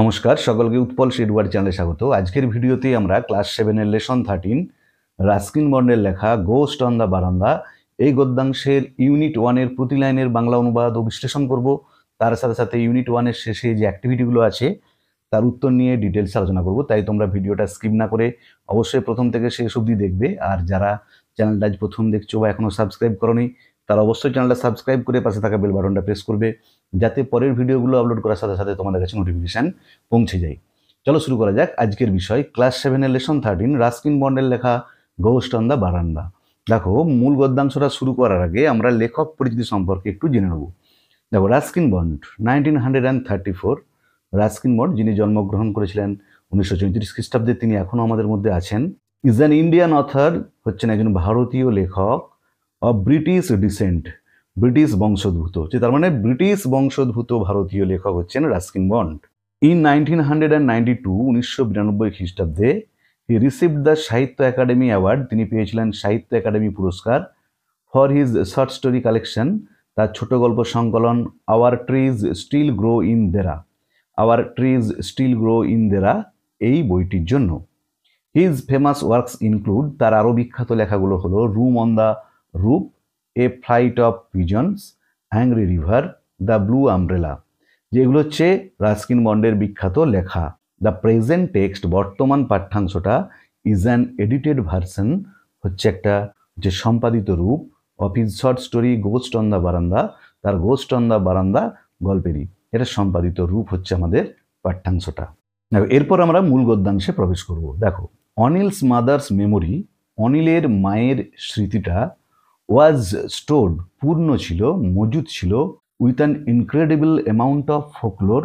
নমস্কার সকলকে উৎপল শেরওয়ার চ্যানেলে স্বাগত আজকের ভিডিওতে আমরা ক্লাস সেভেনের লেসন থার্টিন রাস্কিন বর্ণের লেখা গোস্ট অন দ্য বারান্দা এই গদ্যাংশের ইউনিট ওয়ানের প্রতি লাইনের বাংলা অনুবাদ ও বিশ্লেষণ করব তার সাথে সাথে ইউনিট ওয়ানের শেষে যে অ্যাক্টিভিটিগুলো আছে তার উত্তর নিয়ে ডিটেলস আলোচনা করব তাই তোমরা ভিডিওটা স্কিপ না করে অবশ্যই প্রথম থেকে শেষ অবধি দেখবে আর যারা চ্যানেলটা আজ প্রথম দেখছো বা এখনও সাবস্ক্রাইব করনি তারা অবশ্যই চ্যানেলটা সাবস্ক্রাইব করে পাশে থাকা বেল বাটনটা প্রেস করবে যাতে পরের ভিডিওগুলো আপলোড করার সাথে সাথে তোমাদের কাছে নোটিফিকেশান পৌঁছে যায় চলো শুরু করা যাক আজকের বিষয় ক্লাস সেভেনের লেসন থার্টিন রাস্কিন বন্ডের লেখা গোস্ট অন দ্য বারান্দা দেখো মূল গদ্যাংশটা শুরু করার আগে আমরা লেখক পরিচিতি সম্পর্কে একটু জেনে নেব দেখো Ruskin Bond nineteen hundred and thirty four Ruskin Bond যিনি জন্মগ্রহণ করেছিলেন উনিশশো চৌত্রিশ খ্রিস্টাব্দে তিনি এখনও আমাদের মধ্যে আছেন ইজ অ্যান ইন্ডিয়ান অথার হচ্ছেন একজন ভারতীয় লেখক অব ব্রিটিশ ডিসেন্ট ব্রিটিশ বংশোদ্ভূত যে তার মানে ব্রিটিশ বংশোদ্ভূত ভারতীয় লেখক হচ্ছেন Ruskin Bond in nineteen hundred and ninety two উনিশশো বিরানব্বই খ্রিস্টাব্দে he received the Sahitya Akademi award তিনি পেয়েছিলেন সাহিত্য একাডেমি পুরস্কার for his short story collection তার ছোট গল্প সংকলন our trees still grow in Dehra our trees still grow in Dehra এই বইটির জন্য হিজ ফেমাস ওয়ার্কস ইনক্লুড তার আরও বিখ্যাত লেখাগুলো হলো room on the roof a flight of pigeons angry river the blue umbrella যেগুলো হচ্ছে রাস্কিন বন্ডের বিখ্যাত লেখা দ্য প্রেজেন্ট টেক্সট বর্তমান পাঠ্যাংশটা ইজ অ্যান এডিটেড ভার্সন হচ্ছে একটা যে সম্পাদিত রূপ of his short story ghost on the বারান্দা তার গোস্ট অন দ্য বারান্দা গল্পেরই এটা সম্পাদিত রূপ হচ্ছে আমাদের পাঠ্যাংশটা দেখো এরপর আমরা মূল গদ্যাংশে প্রবেশ করব দেখো অনিলস মাদার্স মেমোরি অনিলের মায়ের স্মৃতিটা ওয়াজ স্টোর্ড পূর্ণ ছিল মজুদ ছিল with an incredible amount of folklore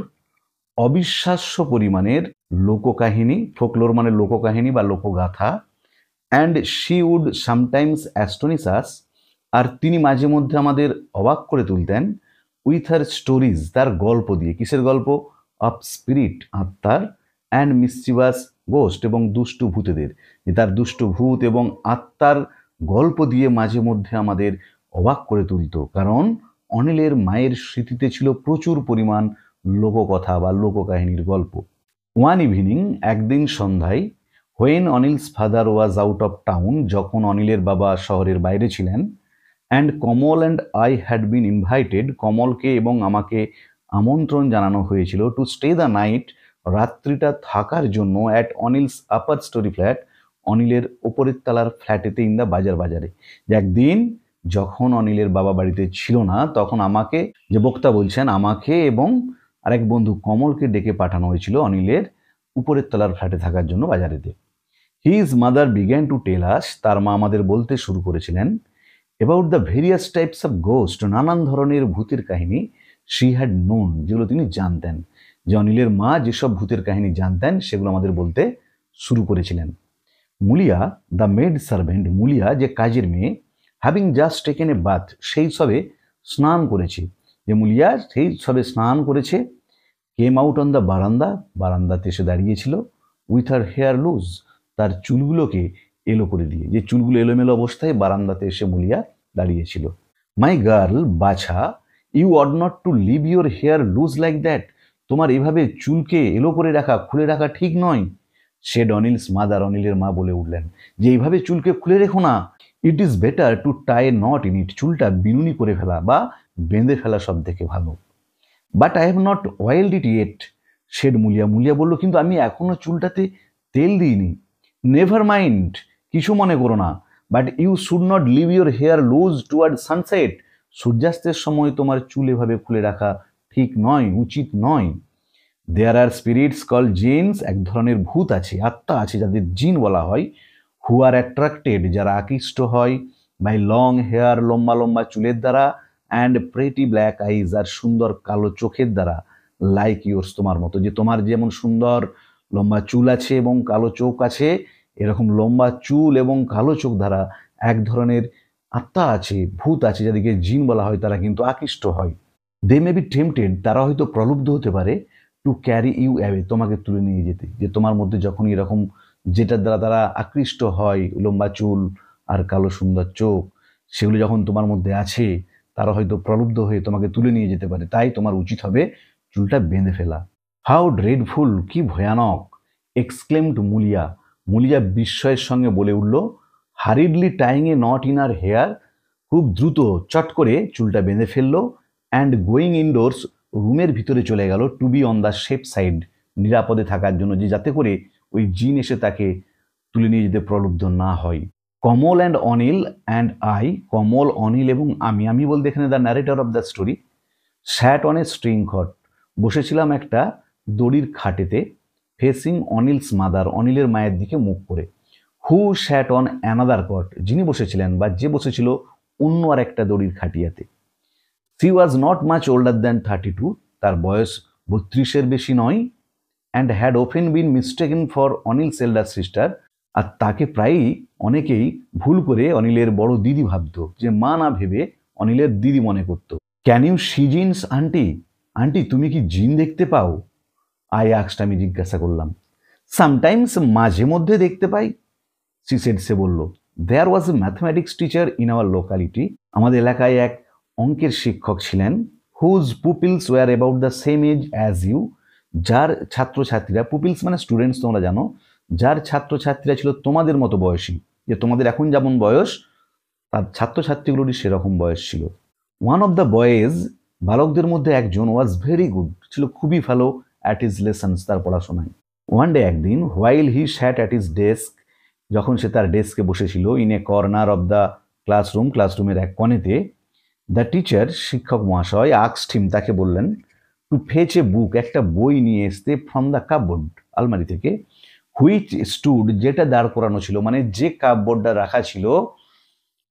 অবিশ্বাস্য পরিমাণের লোককাহিনী ফোকলোর মানে লোককাহিনী বা লোকগাথা and she would sometimes astonish us আর তিনি মাঝে মধ্যে আমাদের অবাক করে তুলতেন উইথ হার স্টোরিজ তার গল্প দিয়ে কিসের গল্প অফ স্পিরিট আত্মার অ্যান্ড মিসচিভাস গোস্ট এবং দুষ্টু ভূতেদের তার দুষ্টু ভূত এবং আত্মার গল্প দিয়ে মাঝে মধ্যে আমাদের অবাক করে তুলত কারণ অনিলের মায়ের স্মৃতিতে ছিল প্রচুর পরিমাণ লোককথা বা লোককাহিনীর গল্প ওয়ান ইভিনিং একদিন সন্ধ্যায় when Anil's father was out of town যখন অনিলের বাবা শহরের বাইরে ছিলেন and Kamal and I had been invited কমলকে এবং আমাকে আমন্ত্রণ জানানো হয়েছিল টু স্টে দ্য নাইট রাত্রিটা থাকার জন্য at Anil's upper storey flat অনিলের ওপরের তালার ফ্ল্যাটেতে ইন দা বাজার বাজারে যে একদিন যখন অনিলের বাবা বাড়িতে ছিল না তখন আমাকে যে বক্তা বলছেন আমাকে এবং আরেক বন্ধু কমলকে ডেকে পাঠানো হয়েছিল অনিলের উপরের তলার ফ্ল্যাটে থাকার জন্য বাজারেতে his mother began to tell us তার মা আমাদের বলতে শুরু করেছিলেন about the various types of ghost নানান ধরনের ভূতের কাহিনী শি হ্যাড নোন যেগুলো তিনি জানতেন যে অনিলের মা যেসব ভূতের কাহিনী জানতেন সেগুলো আমাদের বলতে শুরু করেছিলেন Mulia the maid servant Mulia যে কাজের মেয়ে having just taken a bath সেই সবে স্নান করেছে যে মুলিয়া সেই সবে স্নান করেছে কেম আউট অন দ্য বারান্দা বারান্দাতে এসে দাঁড়িয়েছিল উইথ আর হেয়ার লুজ তার চুলগুলোকে এলো করে দিয়ে যে চুলগুলো এলোমেলো অবস্থায় বারান্দাতে এসে মুলিয়া দাঁড়িয়েছিল মাই গার্ল বাছা you ought not to leave your hair loose like that তোমার এভাবে চুলকে এলো করে রাখা খুলে রাখা ঠিক নয় সে ডনিলস মাদার অনিলের মা বলে উঠলেন যে এইভাবে চুলকে খুলে রেখো না it is better to tie knot in it চুলটা বিনুনি করে ফেলা বা বেঁধে ফেলা সব থেকে ভালো but I have not oil it yet said Mulia Mulia বলল কিন্তু আমি এখনও চুলটাতে তেল দিইনি নেভার মাইন্ড কিছু মনে করো না but you should not leave your hair loose toward sunset সূর্যাস্তের সময় তোমার চুল এভাবে খুলে রাখা ঠিক নয় উচিত নয় there are spirits call jinns এক ধরনের ভূত আছে আত্মা আছে যাদের জিন বলা হয় হু আর অ্যাট্রাক্টেড যারা আকৃষ্ট হয় বাই লং হেয়ার লম্বা লম্বা চুলের দ্বারা অ্যান্ড প্রেটি ব্ল্যাক আইজ আর সুন্দর কালো চোখের দ্বারা লাইক ইয়োর্স তোমার মতো যে তোমার যেমন সুন্দর লম্বা চুল আছে এবং কালো চোখ আছে এরকম লম্বা চুল এবং কালো চোখ দ্বারা এক ধরনের আত্মা আছে ভূত আছে যাদেরকে জিন বলা হয় তারা কিন্তু আকৃষ্ট হয় দে মে বি টেমটেড তারা হয়তো প্রলুব্ধ হতে পারে টু ক্যারি ইউ অ্যাওয়ে তোমাকে তুলে নিয়ে যেতে যে তোমার মধ্যে যখন এরকম যেটার দ্বারা তারা আকৃষ্ট হয় লম্বা চুল আর কালো সুন্দর চোখ সেগুলো যখন তোমার মধ্যে আছে তারা হয়তো প্রলুব্ধ হয়ে তোমাকে তুলে নিয়ে যেতে পারে তাই তোমার উচিত হবে চুলটা বেঁধে ফেলা হাউ ড্রেডফুল কি ভয়ানক এক্সক্লেমড মুলিয়া মুলিয়া বিস্ময়ের সঙ্গে বলে উঠল hurriedly tying a knot in her hair খুব দ্রুত চট করে চুলটা বেঁধে ফেললো অ্যান্ড গোয়িং ইনডোর্স রুমের ভিতরে চলে গেল to be on the safe side নিরাপদে থাকার জন্য যে যাতে করে ওই জিন এসে তাকে তুলে নিয়ে যেতে প্রলুব্ধ না হয় Kamal and Anil and I Kamal Anil এবং আমি আমি বলতে এখানে the narrator of the story sat on a string cot বসেছিলাম একটা দড়ির খাটেতে ফেসিং অনিলস মাদার অনিলের মায়ের দিকে মুখ করে who sat on another cot যিনি বসেছিলেন বা যে বসেছিল অন্য আর একটা দড়ির খাটিয়াতে she was not much older than thirty two তার বয়স বত্রিশের বেশি নয় and had often been mistaken for Anil elder sister আর তাকে প্রায়ই অনেকেই ভুল করে অনিলের বড় দিদি ভাবত যে মা না ভেবে অনিলের দিদি মনে করত can you see jinns aunty aunty তুমি কি জিন দেখতে পাও আই আক্সটা আমি জিজ্ঞাসা করলাম সামটাইমস মাঝে মধ্যে দেখতে পাই সিসেডসে সে বলল there was a mathematics teacher in our locality আমাদের এলাকায় এক অঙ্কের শিক্ষক ছিলেন whose pupils were about the same age as you যার ছাত্রছাত্রীরা পুপিলস মানে স্টুডেন্টস তোমরা জানো যার ছাত্রছাত্রীরা ছিল তোমাদের মতো বয়সী যে তোমাদের এখন যেমন বয়স তার ছাত্রছাত্রীগুলোরই সেরকম বয়স ছিল ওয়ান অফ দ্য বয়েজ বালকদের মধ্যে একজন ওয়াজ ভেরি গুড ছিল খুবই ভালো অ্যাট ইজ লেসন্স তার পড়াশোনায় ওয়ান ডে একদিন while he sat at his desk যখন সে তার ডেস্কে বসেছিল in a corner of the classroom ক্লাসরুমের এক কনেতে দ্য টিচার শিক্ষক মহাশয় আক্সড হিম তাকে বললেন টু ফেচ এ বুক একটা বই নিয়ে আসতে ফ্রম দ্য কাপবোর্ড আলমারি থেকে হুইচ স্টুড যেটা দাঁড় করানো ছিল মানে যে কাপবোর্ডটা রাখা ছিল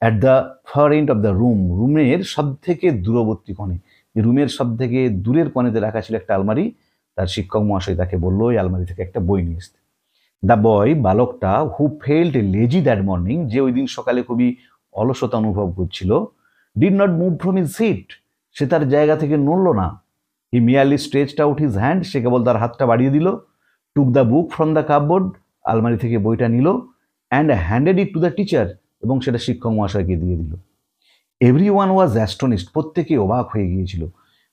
at the far end of the room রুমের সব থেকে দূরবর্তী কোণে রুমের সব থেকে দূরের কোণেতে রাখা ছিল একটা আলমারি তার শিক্ষক মহাশয় তাকে বলল ওই আলমারি থেকে একটা বই নিয়ে আসতে দ্য বয় বালকটা who felt lazy that morning যে ওই দিন সকালে খুবই অলসতা অনুভব করছিল did not move from his seat সে তার জায়গা থেকে নড়ল না he merely stretched out his hand সে কেবল তার হাতটা বাড়িয়ে দিল took the book from the cupboard আলমারি থেকে বইটা নিল and handed it to the teacher এবং সেটা শিক্ষক মহাশয়কে দিয়ে দিল এভরি ওয়ান ওয়াজ অ্যাস্টনিস্ট প্রত্যেকে অবাক হয়ে গিয়েছিল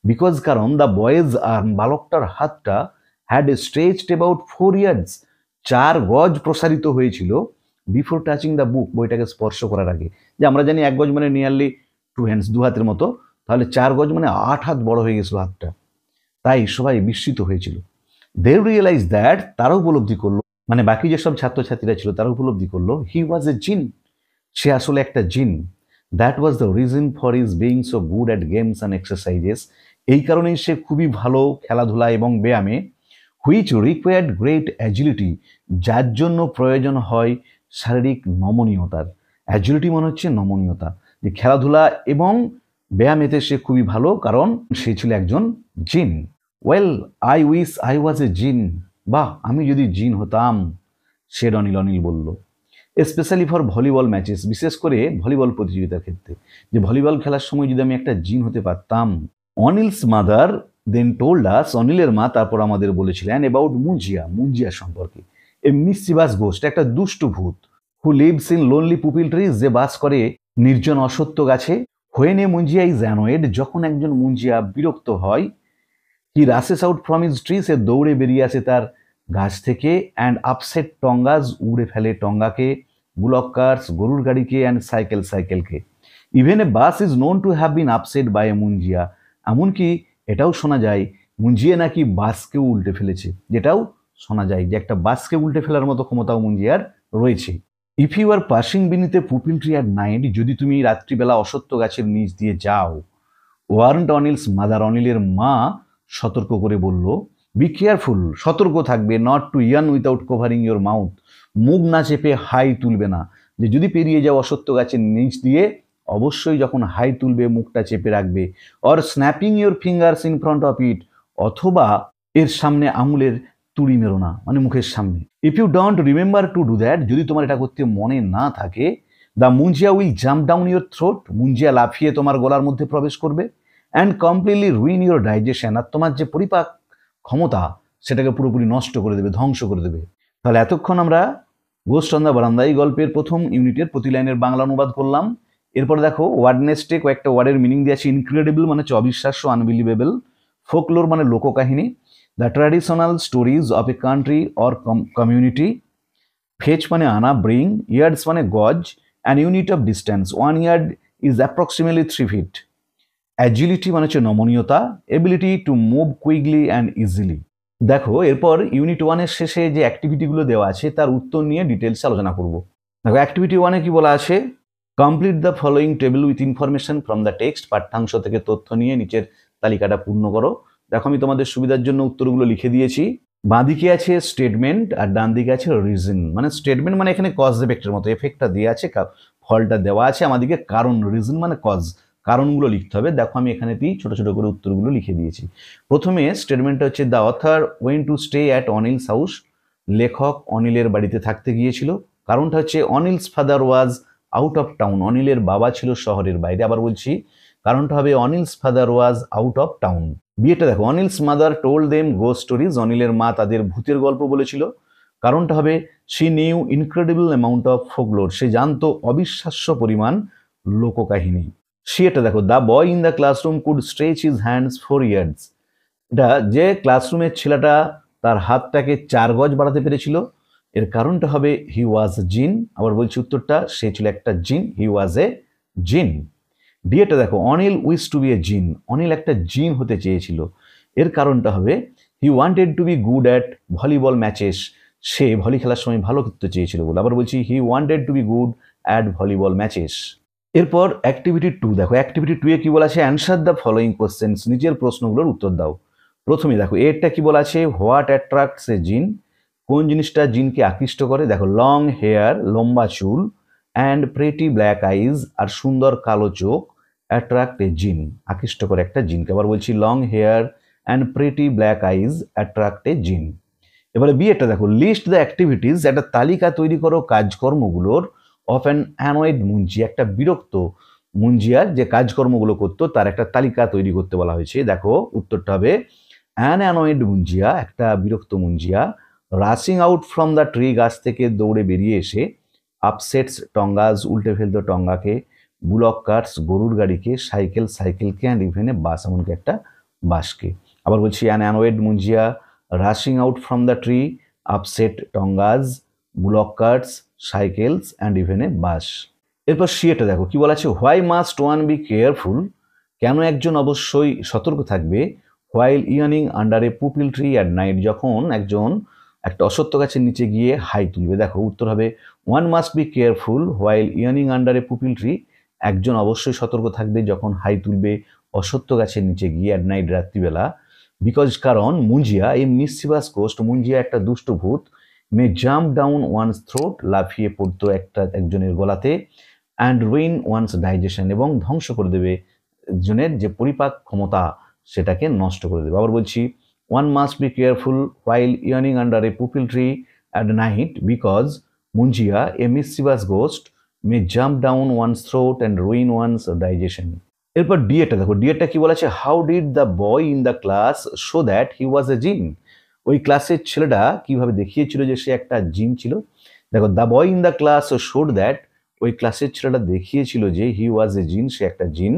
বিকজ কারণ দ্য বয়েজ আর্ম বালকটার হাতটা had stretched about four yards চার গজ প্রসারিত হয়েছিল বিফোর টাচিং দ্য বুক বইটাকে স্পর্শ করার আগে যে আমরা জানি এক গজ মানে নিয়ারলি টু হ্যান্ডস দু হাতের মতো তাহলে চার গজ মানে আট হাত বড় হয়ে গেছিল হাতটা তাই সবাই বিস্মিত হয়েছিল দে রিয়েলাইজ দ্যাট তারা উপলব্ধি করলো মানে বাকি যেসব ছাত্রছাত্রীরা ছিল তারা উপলব্ধি করলো হি ওয়াজ এ জিন সে আসলে একটা জিন that was the reason for his being so good at games and exercises এই কারণেই সে খুবই ভালো খেলাধুলা এবং ব্যায়ামে হুইচ রিকোয়ার্ড গ্রেট অ্যাজিলিটি যার জন্য প্রয়োজন হয় শারীরিক নমনীয়তার অ্যাজিলিটি মনে হচ্ছে নমনীয়তা যে খেলাধুলা এবং ব্যায়ামেতে সে খুবই ভালো কারণ সে ছিল একজন জিন well I wish I was a jinn বা আমি যদি জিন হতাম সে অনিল অনিল বলল স্পেশালি ফর ভলিবল ম্যাচেস বিশেষ করে ভলিবল প্রতিযোগিতার ক্ষেত্রে যে ভলিবল খেলার সময় যদি আমি একটা জিন হতে পারতাম অনিলস মাদার দেন টোল্ড আস অনিলের মা তারপর আমাদের বলেছিলেন অ্যাবাউট মুঞ্জিয়া মুঞ্জিয়া সম্পর্কে এ মিসচিবাস গোস্ট একটা দুষ্ট ভূত who lives in lonely peepul trees যে বাস করে নির্জন অসত্য গাছে হোয়েনে মুঞ্জিয়াই জ্যানোয়েড যখন একজন মুঞ্জিয়া বিরক্ত হয় he rushes out from his tree সে দৌড়ে বেরিয়ে আসে তার গাছ থেকে অ্যান্ড আপসেট টঙ্গাজ উড়ে ফেলে টঙ্গাকে বুলক কার্স গরুর গাড়িকে অ্যান্ড সাইকেল সাইকেলকে even a bus is known to have been upset by a munjia এমনকি এটাও শোনা যায় মুঞ্জিয়া নাকি বাসকেও উল্টে ফেলেছে যেটাও শোনা যায় যে একটা বাসকে উল্টে ফেলার মতো ক্ষমতাও মুঞ্জিয়ার রয়েছে if you are passing beneath a peepul tree at night যদি তুমি রাত্রিবেলা অসত্য গাছের নিচ দিয়ে যাও ওয়ারেন্ট অনিলস মাদার অনিলের মা সতর্ক করে বলল বি কেয়ারফুল সতর্ক থাকবে not to yawn without covering your mouth মুখ না চেপে হাই তুলবে না যে যদি পেরিয়ে যাও অসত্য গাছের নিচ দিয়ে অবশ্যই যখন হাই তুলবে মুখটা চেপে রাখবে or snapping your fingers in front of it অথবা এর সামনে আমুলের তুড়ি মেরো না মানে মুখের সামনে if you don't remember to do that যদি তোমার এটা করতে মনে না থাকে the munjia will jump down your throat মুঞ্জিয়া লাফিয়ে তোমার গলার মধ্যে প্রবেশ করবে and completely ruin your digestion আর তোমার যে পরিপাক ক্ষমতা সেটাকে পুরোপুরি নষ্ট করে দেবে ধ্বংস করে দেবে তাহলে এতক্ষণ আমরা গোসন্দা বারান্দা এই গল্পের প্রথম ইউনিটের প্রতি লাইনের বাংলা অনুবাদ করলাম এরপর দেখো ওয়ার্ডনেস্টে কয়েকটা ওয়ার্ডের মিনিং দিয়ে ইনক্রেডিবল মানে হচ্ছে অবিশ্বাস্য আনবিলিভেবল ফোকলোর মানে লোককাহিনী the traditional stories of a country or community fetch মানে আনা ব্রিং ইয়ার্ডস মানে গজ, and unit of distance one yard is approximately three feet agility মানে হচ্ছে নমনীয়তা ability to move quickly and easily দেখো এরপর ইউনিট ওয়ানের শেষে যে অ্যাক্টিভিটিগুলো দেওয়া আছে তার উত্তর নিয়ে ডিটেলসে আলোচনা করব দেখো অ্যাক্টিভিটি ওয়ানে কি বলা আছে complete the following table with information from the text পাঠ্যাংশ থেকে তথ্য নিয়ে নিচের তালিকাটা পূর্ণ করো দেখো আমি তোমাদের সুবিধার জন্য উত্তরগুলো লিখে দিয়েছি বাঁদিকে আছে স্টেটমেন্ট আর ডান দিকে আছে রিজন মানে স্টেটমেন্ট মানে এখানে কজ এফেক্টের মতো এফেক্টটা দেওয়া আছে ফলটা দেওয়া আছে আমাদেরকে কারণ রিজন মানে কজ কারণগুলো লিখতে হবে দেখো আমি এখানেতেই ছোটো ছোটো করে উত্তরগুলো লিখে দিয়েছি প্রথমে স্টেটমেন্টটা হচ্ছে the author went to stay at Anil's house লেখক অনিলের বাড়িতে থাকতে গিয়েছিল কারণটা হচ্ছে Anil's father was out of town অনিলের বাবা ছিল শহরের বাইরে আবার বলছি কারণটা হবে Anil's father was out of town বিয়েটা দেখো অনিলস মাদার টোল দেম গো স্টোরিজ অনিলের মা তাদের ভূতের গল্প বলেছিল কারণটা হবে she knew incredible amount of folklore সে জানত অবিশ্বাস্য পরিমাণ লোককাহিনী সে এটা দেখো the boy in the classroom could stretch his hands four yards এটা যে ক্লাসরুমের ছেলেটা তার হাতটাকে চার গজ বাড়াতে পেরেছিল এর কারণটা হবে হি ওয়াজ জিন আবার বলছি উত্তরটা সে ছিল একটা জিন হি ওয়াজ এ জিন ডিএটা দেখো Anil wish to be a jinn Anil একটা জিন হতে চেয়েছিল এর কারণটা হবে he wanted to be good at volleyball matches সে ভলি খেলার সময় ভালো করতে চেয়েছিল বলে আবার বলছি he wanted to be good at volleyball matches এরপর অ্যাক্টিভিটি টু দেখো অ্যাক্টিভিটি টু এ কী বলা আছে অ্যান্সার দ্য ফলোয়িং কোশ্চেন্স নিজের প্রশ্নগুলোর উত্তর দাও প্রথমে দেখো এরটা কি বলা আছে হোয়াট অ্যাট্রাক্টস এ জিন কোন জিনিসটা জিনকে আকৃষ্ট করে দেখো লং হেয়ার লম্বা চুল অ্যান্ড প্রেটি ব্ল্যাক আইজ আর সুন্দর কালো চোখ অ্যাট্রাক্ট এ জিন আকৃষ্ট করে একটা জিনকে আবার বলছি long hair and pretty black eyes attract a jinn এবারে বিয়েটা দেখো লিস্ট দ্য অ্যাক্টিভিটিস একটা তালিকা তৈরি করো কাজকর্মগুলোর অফ অ্যান অ্যানয়েড মুঞ্জি একটা বিরক্ত মুঞ্জিয়ার যে কাজকর্মগুলো করতো তার একটা তালিকা তৈরি করতে বলা হয়েছে দেখো উত্তরটা হবে অ্যান অ্যানয়েড মুঞ্জিয়া একটা বিরক্ত munjia rushing out from the tree গাছ থেকে দৌড়ে বেরিয়ে এসে আপসেটস টঙ্গাজ উল্টে ফেলতো টঙ্গাকে বুলক কার্স গরুর গাড়িকে সাইকেল সাইকেলকে অ্যান্ড ইভেনে বাস এমনকি একটা বাসকে আবার বলছি an annoyed munjia rushing out from the tree upset tongas bullock carts cycles and even a bus এরপর সিএটা দেখো কি বলা আছে why must one be careful কেন একজন অবশ্যই সতর্ক থাকবে হোয়াইল ইয়ার্নিং under a peepul tree at night যখন একজন একটা অসত্য গাছের নিচে গিয়ে হাই তুলবে দেখো উত্তর হবে one must be careful while ইয়ার্নিং আন্ডার এ পুপিল ট্রি একজন অবশ্যই সতর্ক থাকবে যখন হাই তুলবে অসত্য গাছের নিচে গিয়ে অ্যাট নাইট রাত্রিবেলা বিকজ কারণ মুঞ্জিয়া এই মিসিবাস কোস্ট মুঞ্জিয়া একটা দুষ্ট ভূত may jump down one's throat লাফিয়ে পড়তো একটা একজনের গলাতে অ্যান্ড রুইন ওয়ানস ডাইজেশন এবং ধ্বংস করে দেবে একজনের যে পরিপাক ক্ষমতা সেটাকে নষ্ট করে দেবে আবার বলছি one must be careful while ইয়ার্নিং under a peepul tree at night because munjia a mischievous ghost may jump down one's throat and ruin one's digestion এরপর ডিএটা দেখো ডিএটা কি বলেছে how did the boy in the class show that he was a jinn ওই ক্লাসের ছেলেটা কিভাবে দেখিয়েছিল যে সে একটা জিম ছিল দেখো the boy in the class showed that ওই ক্লাসের ছেলেটা দেখিয়েছিল যে হি ওয়াজ এ জিন সে একটা জিন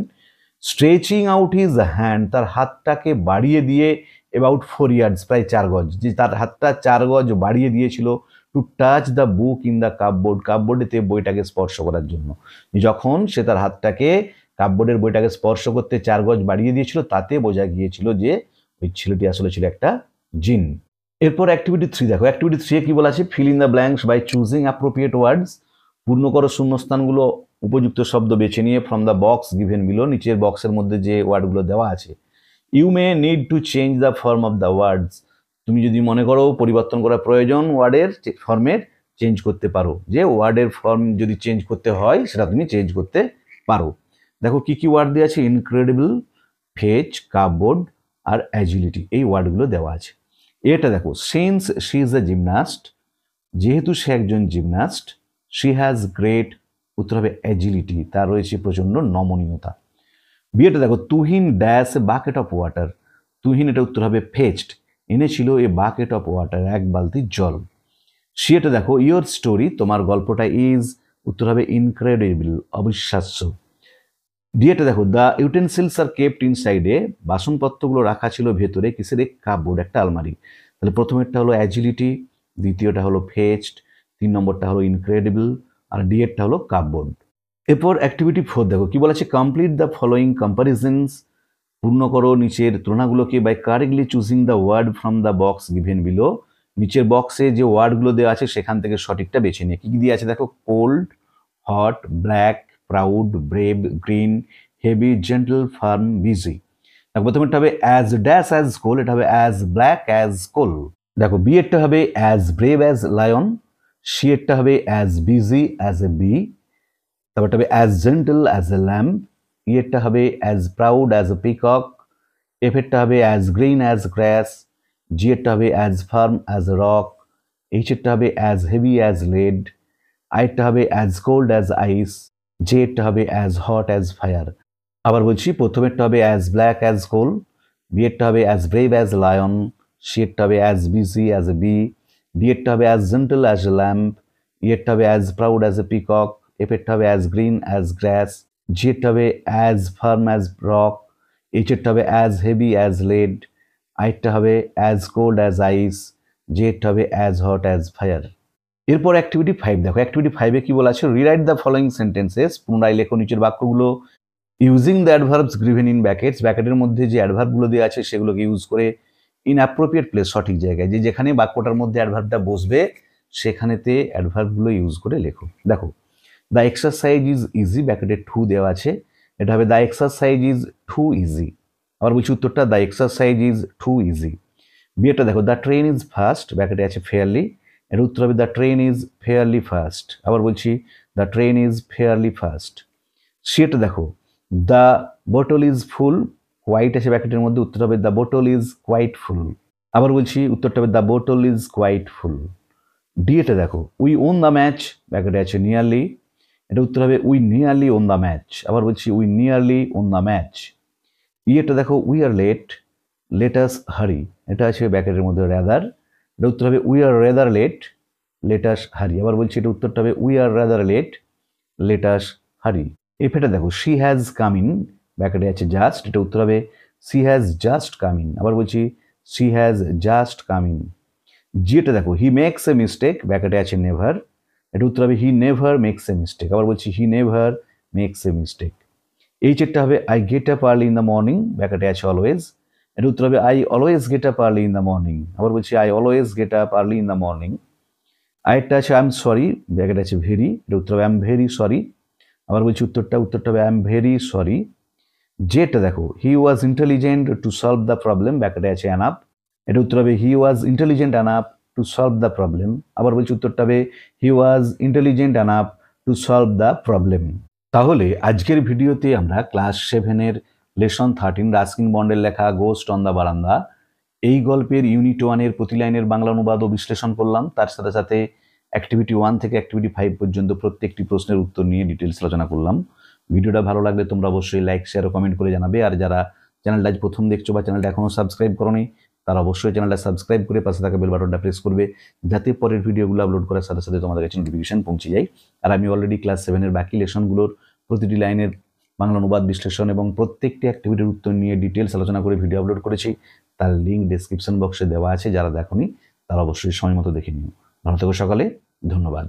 স্ট্রেচিং আউট হিজ হ্যান্ড তার হাতটাকে বাড়িয়ে দিয়ে অ্যাবাউট ফোর ইয়ার্স প্রায় চার গজ যে তার হাতটা চার গজ বাড়িয়ে দিয়েছিল to touch the book in the cupboard তে বইটাকে স্পর্শ করার জন্য যখন সে তার হাতটাকে কাপবোর্ডের বইটাকে স্পর্শ করতে চার গজ বাড়িয়ে দিয়েছিল তাতে বোঝা গিয়েছিল যে ওই ছেলেটি আসলে ছিল একটা জিন এরপর অ্যাক্টিভিটি থ্রি দেখো অ্যাক্টিভিটি থ্রিয়ে কী বলা আছে fill in the blanks by choosing appropriate words পূর্ণ করো শূন্যস্থানগুলো উপযুক্ত শব্দ বেছে নিয়ে from the box given below নিচের বক্সের মধ্যে যে ওয়ার্ডগুলো দেওয়া আছে you may need to change the form of the words তুমি যদি মনে করো পরিবর্তন করা প্রয়োজন ওয়ার্ডের ফর্মের চেঞ্জ করতে পারো যে ওয়ার্ডের ফর্ম যদি চেঞ্জ করতে হয় সেটা তুমি চেঞ্জ করতে পারো দেখো কি কি ওয়ার্ড দেওয়া আছে ইনক্রেডিবল ফেচ কাপবোর্ড আর অ্যাজিলিটি এই ওয়ার্ডগুলো দেওয়া আছে এটা দেখো since she is a gymnast যেহেতু সে একজন জিমনাস্ট শি হ্যাজ গ্রেট উত্তর হবে অ্যাজিলিটি তার রয়েছে প্রচণ্ড নমনীয়তা বিয়েটা দেখো Tuhin dash bucket of water Tuhin এটা উত্তর হবে ফেচড এনেছিল এ বাকেট অফ ওয়াটার এক বালতি জল সেটা দেখো ইয়োর স্টোরি তোমার গল্পটা ইজ উত্তর হবে ইনক্রেডিবল অবিশ্বাস্য ডিএটা দেখো দ্য ইউটেন্সিলস আর কেপ্ট ইনসাইডে বাসনপত্রগুলো রাখা ছিল ভেতরে কিসের এক কাপড় একটা আলমারি তাহলে প্রথমেরটা হলো অ্যাজিলিটি দ্বিতীয়টা হলো ফেচড তিন নম্বরটা হলো ইনক্রেডিবল আর ডি হলো কাপবোর্ড এরপর অ্যাক্টিভিটি ফোর দেখো কি বলেছে কমপ্লিট দ্য ফলোয়িং কম্পারিজেন্স পূর্ণ করো নিচের তুলনাগুলোকে by correctly choosing the word from the box given below নিচের বক্সে যে ওয়ার্ডগুলো দেওয়া আছে সেখান থেকে সঠিকটা বেছে নিয়ে কী কী দিয়ে আছে দেখো cold hot black proud brave green heavy gentle firm busy দেখো এটা হবে অ্যাজ ড্যাশ অ্যাজ কোল এটা হবে অ্যাজ ব্ল্যাক অ্যাজ কোল দেখো বিয়েরটা হবে as brave as lion C এরটা হবে as busy as a bee তারপরটা হবে as gentle as a lamb ইয়েরটা হবে as proud as a peacock এফেরটা হবে অ্যাজ গ্রিন অ্যাজ গ্র্যাস জিয়েরটা হবে অ্যাজ ফার্ম অ্যাজ রক এইচেরটা হবে অ্যাজ হেভি অ্যাজ লেড আইটটা হবে অ্যাজ কোল্ড অ্যাজ আইস জেডটা হবে অ্যাজ হট অ্যাজ ফায়ার আবার বলছি প্রথমেরটা হবে অ্যাজ ব্ল্যাক অ্যাজ কোল বিয়েরটা হবে অ্যাজ ব্রেভ অ্যাজ লায়ন সিয়েরটা হবে as busy as a bee ডিয়েরটা হবে as gentle as a lamb ইয়েরটা হবে as proud as a peacock এফেরটা হবে as green as grass Z হবে অ্যাজ ফার্ম অ্যাজ রক এইচেরটা হবে অ্যাজ হেভি অ্যাজ লেড আইটটা হবে as cold as ice Z হবে অ্যাজ হট অ্যাজ ফায়ার এরপর অ্যাক্টিভিটি ফাইভ দেখো অ্যাক্টিভিটি ফাইভে কী বলা আছে রিরাইট দ্য ফলোয়িং সেন্টেন্সেস পুনরায় লেখো নিচের বাক্যগুলো using the adverbs given in brackets ব্যাকেটের মধ্যে যে অ্যাডভার্বগুলো দেওয়া আছে সেগুলোকে ইউজ করে ইন অ্যাপ্রোপ্রিয়েট প্লেস সঠিক জায়গায় যে যেখানে বাক্যটার মধ্যে অ্যাডভার্বটা বসবে সেখানেতে অ্যাডভার্বগুলো ইউজ করে লেখো দেখো দ্য এক্সারসাইজ ইজ ইজি ব্যাকেটে টু দেওয়া আছে এটা হবে the exercise is too easy আবার বলছি উত্তরটা the exercise is too easy বিয়েটা দেখো দ্য ট্রেন ইজ ফার্স্ট ব্যাকেটে আছে ফেয়ারলি এর উত্তর হবে the train is fairly fast আবার বলছি the train is fairly fast সেটা দেখো the bottle is full quite আছে ব্যাকেটের মধ্যে উত্তর হবে the bottle is quite full আবার বলছি উত্তরটা হবে the bottle is quite full ডিএটা দেখো উই ওন দ্য ম্যাচ ব্যাকেটে আছে নিয়ারলি এটা উত্তর হবে we nearly won the match আবার বলছি we nearly won the match ইয়েটা দেখো উই আর লেট লেটাস হারি এটা আছে ব্যাকেটের মধ্যে রেদার এটা উত্তর হবে we are rather late let us hurry আবার বলছি এটা উত্তরটা হবে we are rather late let us hurry এফেটা দেখো শি হ্যাজ কাম ইন ব্যাকেটে আছে জাস্ট এটা উত্তর হবে she has just come in আবার বলছি she has just come in জিটা দেখো হি মেক্স এ মিস্টেক ব্যাকেটে আছে নেভার এটা উত্তর হবে he never makes a mistake আবার বলছি he never makes a mistake এই চেটটা হবে I get up early in the morning ব্যাকাটে আছে অলওয়েজ এটা উত্তর হবে I always get up early in the morning আবার বলছি I always get up early in the morning আরেকটা আছে আই এম সরি ব্যাকেট আছে ভেরি এটা উত্তর হবে আই এম ভেরি সরি আবার বলছি উত্তরটা উত্তরটা হবে আই এম ভেরি সরি যেটা দেখো he was intelligent to solve the problem ব্যাকেটে আছে অ্যান আপ এটা উত্তর হবে he was intelligent enough to solve the problem আবার বলছি উত্তরটা হবে he was intelligent enough to solve the problem তাহলে আজকের ভিডিওতে আমরা ক্লাস সেভেনের লেসন থার্টিন রাস্কিন বন্ডের লেখা গোস্ট অন দ্য বারান্দা এই গল্পের ইউনিট ওয়ানের প্রতি লাইনের বাংলা অনুবাদ ও বিশ্লেষণ করলাম তার সাথে সাথে অ্যাক্টিভিটি ওয়ান থেকে অ্যাক্টিভিটি ফাইভ পর্যন্ত প্রত্যেকটি প্রশ্নের উত্তর নিয়ে ডিটেলস আলোচনা করলাম ভিডিওটা ভালো লাগলে তোমরা অবশ্যই লাইক শেয়ার ও কমেন্ট করে জানাবে আর যারা চ্যানেলটা আজ প্রথম দেখছো বা চ্যানেলটা এখনও সাবস্ক্রাইব করো নি তারা অবশ্যই চ্যানেলটা সাবস্ক্রাইব করে পাশে থাকা বেল বাটনটা প্রেস করবে যাতে পরের ভিডিওগুলো আপলোড করার সাথে সাথে তোমাদের কাছে নোটিফিকেশান পৌঁছে যায় আর আমি অলরেডি ক্লাস সেভেনের বাকি লেশনগুলোর প্রতিটি লাইনের বাংলা অনুবাদ বিশ্লেষণ এবং প্রত্যেকটি অ্যাক্টিভিটির উত্তর নিয়ে ডিটেলস আলোচনা করে ভিডিও আপলোড করেছি তার লিঙ্ক ডিসক্রিপশন বক্সে দেওয়া আছে যারা দেখনি তারা অবশ্যই সময় মতো দেখে নিও ভালো থেকো সকালে ধন্যবাদ